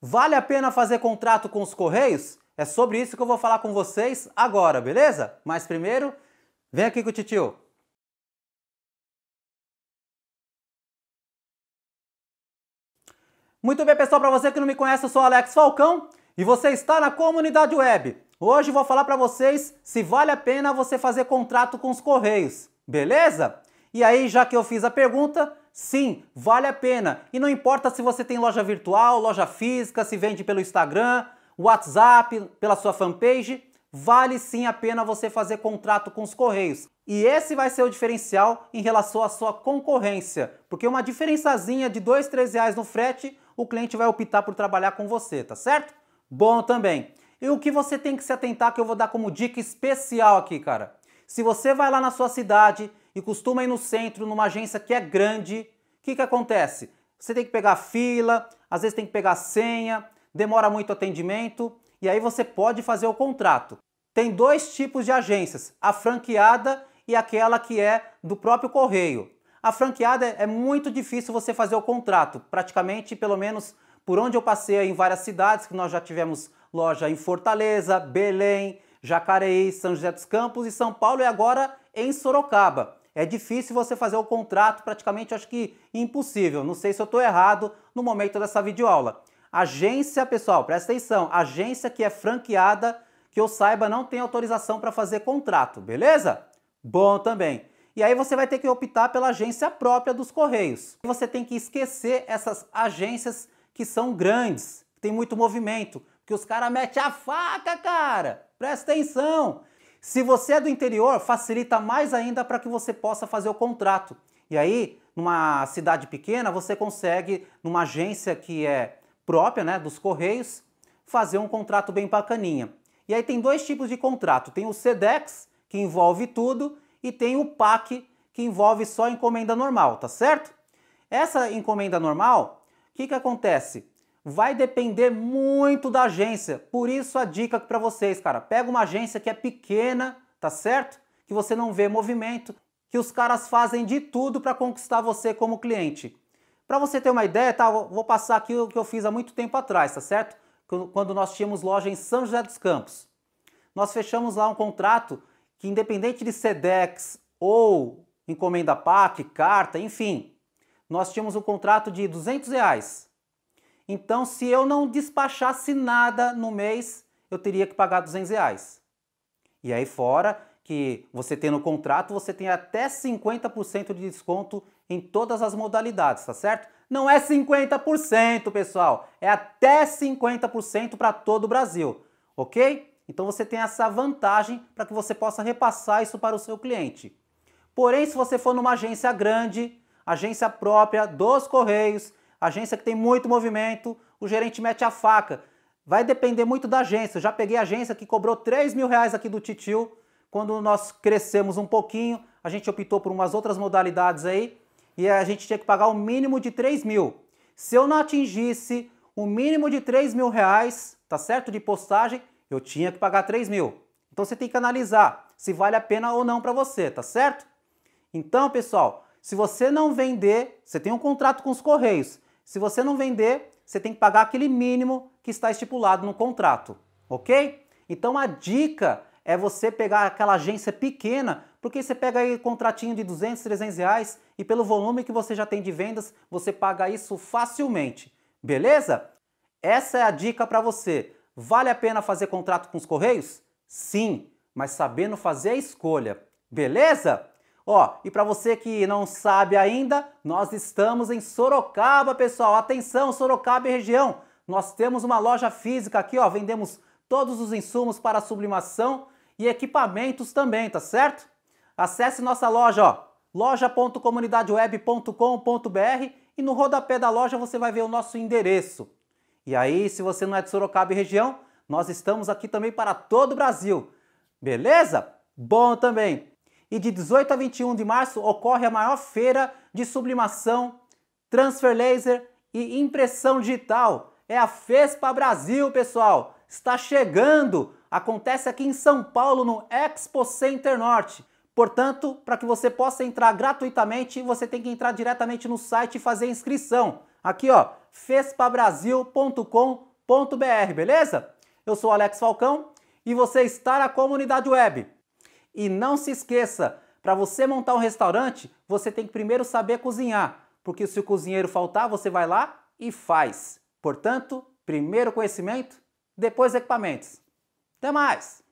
Vale a pena fazer contrato com os Correios? É sobre isso que eu vou falar com vocês agora, beleza? Mas primeiro, vem aqui com o titio. Muito bem, pessoal, para você que não me conhece, eu sou Alex Falcão e você está na comunidade web. Hoje vou falar para vocês se vale a pena você fazer contrato com os Correios, beleza? E aí, já que eu fiz a pergunta, Sim, vale a pena. E não importa se você tem loja virtual, loja física, se vende pelo Instagram, WhatsApp, pela sua fanpage, vale sim a pena você fazer contrato com os Correios. E esse vai ser o diferencial em relação à sua concorrência, porque uma diferençazinha de dois, três reais no frete, o cliente vai optar por trabalhar com você, tá certo? Bom também. E o que você tem que se atentar que eu vou dar como dica especial aqui, cara. Se você vai lá na sua cidade e costuma ir no centro, numa agência que é grande, o que, que acontece? Você tem que pegar fila, às vezes tem que pegar senha, demora muito atendimento e aí você pode fazer o contrato. Tem dois tipos de agências, a franqueada e aquela que é do próprio correio. A franqueada é, é muito difícil você fazer o contrato, praticamente pelo menos por onde eu passei em várias cidades, que nós já tivemos loja em Fortaleza, Belém, Jacareí, São José dos Campos e São Paulo e agora em Sorocaba. É difícil você fazer o contrato, praticamente acho que impossível. Não sei se eu estou errado no momento dessa videoaula. Agência, pessoal, presta atenção, agência que é franqueada, que eu saiba, não tem autorização para fazer contrato, beleza? Bom também. E aí você vai ter que optar pela agência própria dos Correios. você tem que esquecer essas agências que são grandes, que tem muito movimento, que os caras metem a faca, cara. Presta atenção. Se você é do interior, facilita mais ainda para que você possa fazer o contrato. E aí, numa cidade pequena, você consegue, numa agência que é própria né, dos Correios, fazer um contrato bem bacaninha. E aí tem dois tipos de contrato. Tem o SEDEX, que envolve tudo, e tem o PAC, que envolve só encomenda normal, tá certo? Essa encomenda normal, o que, que acontece? vai depender muito da agência. Por isso a dica para vocês, cara, pega uma agência que é pequena, tá certo? Que você não vê movimento, que os caras fazem de tudo para conquistar você como cliente. Para você ter uma ideia, tá? Vou passar aqui o que eu fiz há muito tempo atrás, tá certo? Quando nós tínhamos loja em São José dos Campos. Nós fechamos lá um contrato que independente de SEDEX ou encomenda PAC, carta, enfim, nós tínhamos um contrato de 200 reais então, se eu não despachasse nada no mês, eu teria que pagar 200 reais. E aí fora que você tem no contrato, você tem até 50% de desconto em todas as modalidades, tá certo? Não é 50%, pessoal, é até 50% para todo o Brasil, ok? Então você tem essa vantagem para que você possa repassar isso para o seu cliente. Porém, se você for numa agência grande, agência própria dos Correios, Agência que tem muito movimento, o gerente mete a faca. Vai depender muito da agência. já peguei agência que cobrou 3 mil reais aqui do Titio. Quando nós crescemos um pouquinho, a gente optou por umas outras modalidades aí e a gente tinha que pagar o um mínimo de 3 mil. Se eu não atingisse o um mínimo de 3 mil reais, tá certo? De postagem, eu tinha que pagar 3 mil. Então você tem que analisar se vale a pena ou não para você, tá certo? Então, pessoal, se você não vender, você tem um contrato com os Correios. Se você não vender, você tem que pagar aquele mínimo que está estipulado no contrato, ok? Então a dica é você pegar aquela agência pequena, porque você pega aí um contratinho de 200, 300 reais e pelo volume que você já tem de vendas, você paga isso facilmente, beleza? Essa é a dica para você. Vale a pena fazer contrato com os Correios? Sim, mas sabendo fazer a escolha, beleza? Ó, e para você que não sabe ainda, nós estamos em Sorocaba, pessoal. Atenção, Sorocaba e região. Nós temos uma loja física aqui, ó, vendemos todos os insumos para sublimação e equipamentos também, tá certo? Acesse nossa loja, ó, loja.comunidadeweb.com.br e no rodapé da loja você vai ver o nosso endereço. E aí, se você não é de Sorocaba e região, nós estamos aqui também para todo o Brasil. Beleza? Bom também e de 18 a 21 de março ocorre a maior feira de sublimação, transfer laser e impressão digital. É a FESPA Brasil, pessoal! Está chegando! Acontece aqui em São Paulo, no Expo Center Norte. Portanto, para que você possa entrar gratuitamente, você tem que entrar diretamente no site e fazer inscrição. Aqui, ó, fespabrasil.com.br, beleza? Eu sou Alex Falcão e você está na comunidade web. E não se esqueça, para você montar um restaurante, você tem que primeiro saber cozinhar, porque se o cozinheiro faltar, você vai lá e faz. Portanto, primeiro conhecimento, depois equipamentos. Até mais!